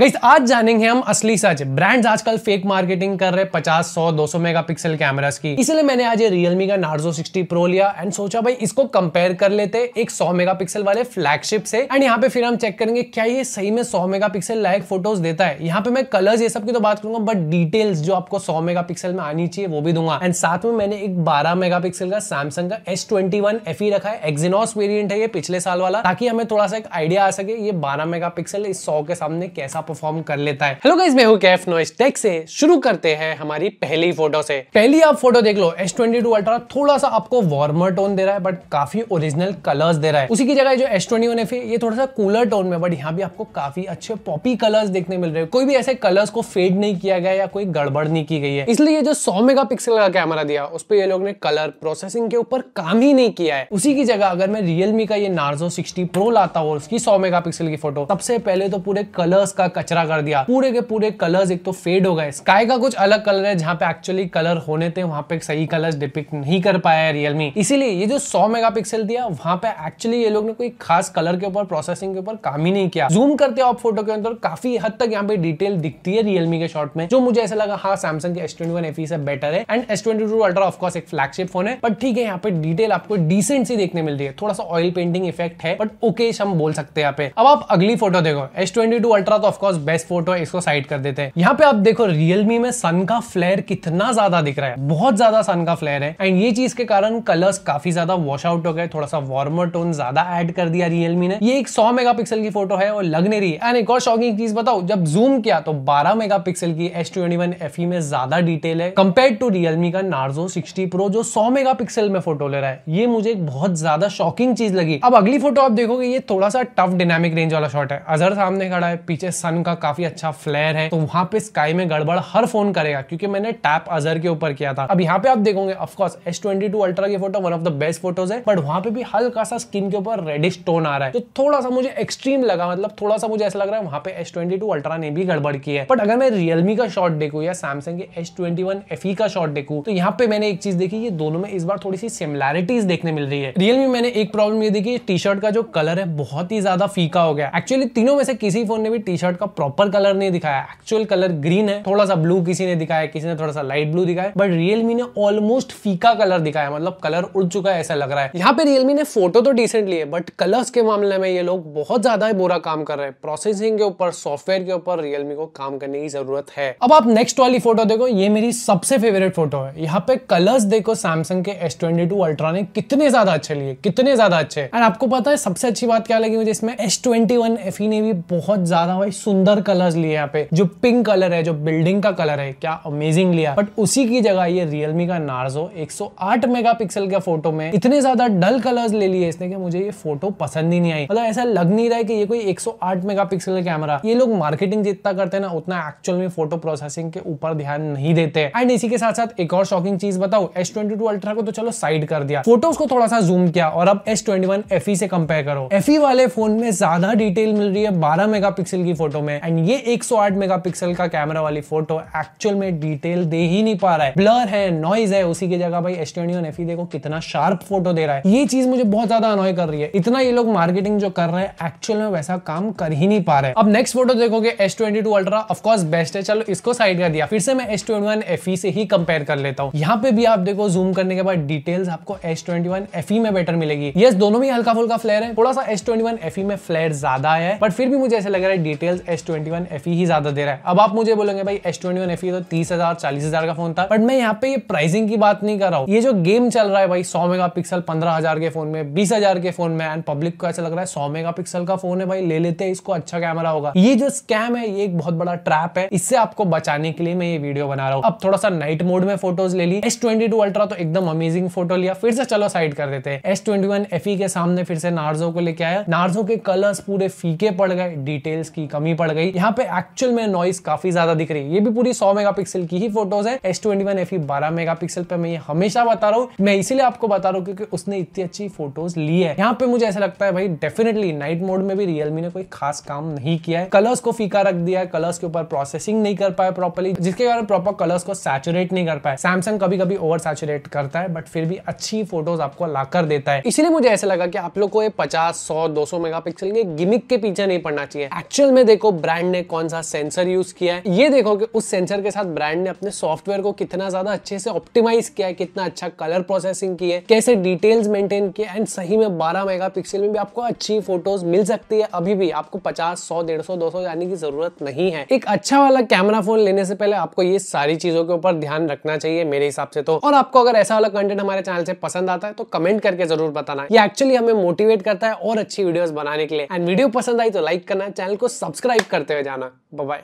गई आज जानेंगे हम असली सच ब्रांड्स आजकल फेक मार्केटिंग कर रहे 50, 100, 200 मेगापिक्सल कैमरास की इसलिए मैंने आज ये रियलमी का नार्जो 60 प्रो लिया एंड सोचा भाई इसको कंपेयर कर लेते एक 100 मेगापिक्सल वाले फ्लैगशिप से एंड यहाँ पे फिर हम चेक करेंगे क्या ये सही में 100 मेगापिक्सल लायक फोटोज देता है यहाँ पे मैं कलर्स ये सब की तो बात करूंगा बट डिटेल्स जो आपको सौ मेगा में आनी चाहिए वो भी दूंगा एंड साथ में मैंने एक बारह मेगा का सैमसंग का एस ट्वेंटी e रखा है एक्जिनॉस वेरियंट है ये पिछले साल वाला ताकि हमें थोड़ा सा एक आइडिया आ सके ये बारह मेगा इस सौ के सामने कैसा अच्छा परफॉर्म कर लेता है हेलो गाइस मैं हूं कैफ नॉइस टेक से शुरू करते हैं हमारी पहली फोटो से पहली आप फोटो देख लो एस ट्वेंटी टू अल्ट्रा थोड़ा सा आपको वार्मर टोन दे रहा है बट काफी ओरिजिनल कलर्स दे रहा है उसी की जगह जो एस ट्वेंटी वन एफ ये थोड़ा सा कूलर टोन में बट यहाँ भी आपको काफी अच्छे पॉपी कलर्स देखने मिल रहे हैं कोई भी ऐसे कलर्स को फेड नहीं किया गया या कोई गड़बड़ नहीं की गई है इसलिए जो सौ मेगा का कैमरा दिया उस पर ये लोग ने कलर प्रोसेसिंग के ऊपर काम ही नहीं किया है उसी की जगह अगर मैं रियलमी का ये नार्जो सिक्सटी प्रो लाता हूँ उसकी सौ मेगा की फोटो सबसे पहले तो पूरे कलर्स का पूरा कचरा कर दिया पूरे के पूरे कलर्स एक तो फेड हो गए स्काई का कुछ अलग कलर है जहाँ पे एक्चुअली कलर होने थे वहां पे सही कलर डिपिक्ट नहीं कर पाया है रियलमी इसीलिए ये जो सौ मेगा दिया वहां पे एक्चुअली ये लोग ने कोई खास कलर के ऊपर प्रोसेसिंग के ऊपर काम ही नहीं किया जूम करते हो आप फोटो के अंदर काफी हद तक यहाँ पे डिटेल दिखती है रियलमी के शॉर्ट में जो मुझे ऐसा लगा हाँ सैमसंग एस ट्वेंटी से बेटर है and S twenty two ultra of course एक फ्लैगशिप फोन है बट ठीक है यहाँ पे डिटेल आपको डिसेंट सी देखने मिलती है थोड़ा सा ऑयल पेंटिंग इफेक्ट है बट ओके हम बोल सकते हैं यहाँ पे अब आप अगली फोटो देखो एस ट्वेंटी टू अल्ट्रा तो ऑफकोर्स बेस्ट फोटो है इसको साइड कर देते हैं यहाँ पे आप देखो रियलमी में सन का फ्लेयर कितना ज्यादा दिख रहा है बहुत ज्यादा सन का फ्लेयर है एंड ये चीज के कारण कलर्स काफी ज्यादा वॉश आउट हो गए थोड़ा सा वार्मर टोन ज्यादा एड कर दिया रियलमी ने ये एक सौ मेगा की फोटो है और लग नहीं रही एंड एक और शॉकिंग चीज बताओ जब जूम किया तो बारह मेगा की एस ट्वेंटी e में ज्यादा डिटेल है कंपेयर टू रियलमी का नार्जो सिक्सटी प्रो जो सौ मेगा में फोटो ले रहा है ये मुझे एक बहुत ज्यादा शॉकिंग चीज लगी अब अगली फोटो आप देखोगे ये थोड़ा सा टफ डिनामिक रेंज वाला शॉट है अजहर सामने खड़ा है पीछे सन पाकिस्तान का काफी अच्छा फ्लेयर है तो वहां पे स्काई में गड़बड़ हर फोन करेगा क्योंकि मैंने टैप अजर के ऊपर किया था अब यहाँ पे आप देखोगे of course S twenty two ultra की photo one of the best photos है बट वहां पे भी हल्का सा स्किन के ऊपर रेडिश टोन आ रहा है तो थोड़ा सा मुझे एक्सट्रीम लगा मतलब थोड़ा सा मुझे ऐसा लग रहा है वहां पे एस ट्वेंटी टू अल्ट्रा ने भी गड़बड़ की है बट अगर मैं रियलमी का शॉट देखू या सैमसंग के एस ट्वेंटी वन एफ का शॉट देखू तो यहाँ पे मैंने एक चीज देखी ये दोनों में इस बार थोड़ी सी सिमिलैरिटीज देखने मिल रही है रियलमी मैंने एक प्रॉब्लम ये देखी टी शर्ट का जो कलर है बहुत ही ज्यादा फीका हो गया एक्चुअली तीनों में से किसी फोन ने भी टी शर्ट का प्रॉपर कलर नहीं दिखाया एक्चुअल कलर ग्रीन है थोड़ा सा ब्लू किसी ने दिखाया किसी ने थोड़ा सा लाइट ब्लू दिखाया बट रियलमी ने ऑलमोस्ट फीका कलर दिखाया मतलब कलर उड़ चुका है ऐसा लग रहा है यहाँ पे रियलमी ने फोटो तो डिसेंट लिए बट कलर्स के मामले में ये लोग बहुत ज्यादा ही बुरा काम कर रहे हैं प्रोसेसिंग के ऊपर सॉफ्टवेयर के ऊपर रियलमी को काम करने की जरूरत है अब आप नेक्स्ट वाली फोटो देखो ये मेरी सबसे फेवरेट फोटो है यहाँ पे कलर्स देखो सैमसंग के एस ट्वेंटी टू अल्ट्रा ने कितने ज्यादा अच्छे लिए कितने ज्यादा अच्छे और आपको पता है सबसे अच्छी बात क्या लगी मुझे इसमें एस ट्वेंटी वन एफ ने भी बहुत ज्यादा भाई सुंदर कलर्स लिए यहाँ पे जो पिंक कलर है जो बिल्डिंग का कलर है क्या अमेजिंग लिया बट उसी की जगह ये रियलमी का नार्जो 108 मेगापिक्सल के फोटो में इतने ज्यादा डल कलर्स ले लिए इसने कि मुझे ये फोटो पसंद ही नहीं आई मतलब ऐसा लग नहीं रहा है कि ये कोई 108 मेगापिक्सल का कैमरा ये लोग मार्केटिंग जितना करते हैं ना उतना एक्चुअल में फोटो प्रोसेसिंग के ऊपर ध्यान नहीं देते एंड इसी के साथ साथ एक और शॉकिंग चीज बताओ एस ट्वेंटी अल्ट्रा को तो चलो साइड कर दिया फोटोज को थोड़ा सा जूम किया और अब एस ट्वेंटी e से कंपेयर करो एफ e वाले फोन में ज्यादा डिटेल मिल रही है बारह मेगा की फोटो में एंड ये 108 मेगापिक्सल का कैमरा वाली फोटो एक्चुअल में डिटेल दे ही नहीं पा रहा है ब्लर है नॉइज है उसी की जगह भाई एस ट्वेंटी e देखो कितना शार्प फोटो दे रहा है ये चीज मुझे बहुत ज्यादा अनॉय कर रही है इतना ये लोग मार्केटिंग जो कर रहे हैं एक्चुअल में वैसा काम कर ही नहीं पा रहे अब नेक्स्ट फोटो देखोगे S twenty two ultra of course best है चलो इसको साइड कर दिया फिर से मैं एस ट्वेंटी वन एफ से ही कंपेयर कर लेता हूँ यहाँ पे भी आप देखो जूम करने के बाद डिटेल्स आपको एस ट्वेंटी वन एफ में बेटर मिलेगी यस दोनों में हल्का फुल्का फ्लेयर है थोड़ा सा एस ट्वेंटी वन एफ में फ्लेयर ज्यादा है बट फिर भी मुझे ऐसा लग रहा है details S twenty one F ही ज्यादा दे रहा है अब आप मुझे बोलेंगे भाई एस ट्वेंटी वन एफ तो तीस हजार चालीस हजार का फोन था बट मैं यहाँ पे ये प्राइसिंग की बात नहीं कर रहा हूँ ये जो गेम चल रहा है भाई सौ मेगा पिक्सल पंद्रह हजार के फोन में बीस हजार के फोन में एंड पब्लिक को ऐसा लग रहा है सौ मेगा पिक्सल का फोन है भाई ले लेते हैं इसको अच्छा कैमरा होगा ये जो स्कैम है ये एक बहुत बड़ा ट्रैप है इससे आपको बचाने के लिए मैं ये वीडियो बना रहा हूँ अब थोड़ा सा नाइट मोड में फोटोज ले ली एस ट्वेंटी टू अल्ट्रा तो एकदम अमेजिंग फोटो लिया फिर से चलो साइड कर देते हैं एस ट्वेंटी वन एफ के सामने फिर से नार्जो को लेके आया नार्जो के कलर्स पूरे फीके पड़ गए डिटेल्स की कमी करनी पड़ गई यहाँ पे एक्चुअल में नॉइस काफी ज्यादा दिख रही है ये भी पूरी सौ मेगा की ही फोटोज है एस ट्वेंटी वन एफ बारह मेगा पे मैं ये हमेशा बता रहा हूँ मैं इसीलिए आपको बता रहा हूँ क्योंकि उसने इतनी अच्छी फोटोज ली है यहाँ पे मुझे ऐसा लगता है भाई डेफिनेटली नाइट मोड में भी रियलमी ने कोई खास काम नहीं किया है कलर्स को फीका रख दिया है कलर्स के ऊपर प्रोसेसिंग नहीं कर पाया प्रॉपरली जिसके कारण प्रॉपर कलर्स को सैचुरेट नहीं कर पाया सैमसंग कभी कभी ओवर सैचुरेट करता है बट फिर भी अच्छी फोटोज आपको लाकर देता है इसलिए मुझे ऐसा लगा कि आप लोग को ये 50, 100, 200 मेगापिक्सल के गिमिक के पीछे नहीं पड़ना चाहिए एक्चुअल में देखो देखो ब्रांड ने कौन सा सेंसर यूज किया है ये देखो कि उस सेंसर के साथ ब्रांड ने अपने सॉफ्टवेयर को कितना ज्यादा अच्छे से ऑप्टिमाइज किया है कितना अच्छा कलर प्रोसेसिंग किया है कैसे डिटेल्स मेंटेन किए एंड सही में 12 मेगापिक्सल में भी आपको अच्छी फोटोज मिल सकती है अभी भी आपको पचास डेढ़ सौ दो सौ जाने की जरूरत नहीं है एक अच्छा वाला कैमरा फोन लेने से पहले आपको ये सारी चीजों के ऊपर ध्यान रखना चाहिए मेरे हिसाब से तो और आपको अगर ऐसा वाला कंटेंट हमारे चैनल से पसंद आता है तो कमेंट करके जरूर बताना ये एक्चुअली हमें मोटिवेट करता है और अच्छी वीडियोस बनाने के लिए एंड वीडियो पसंद आई तो लाइक करना चैनल को सब्सक्राइब सब्सक्राइब करते हुए जाना बाय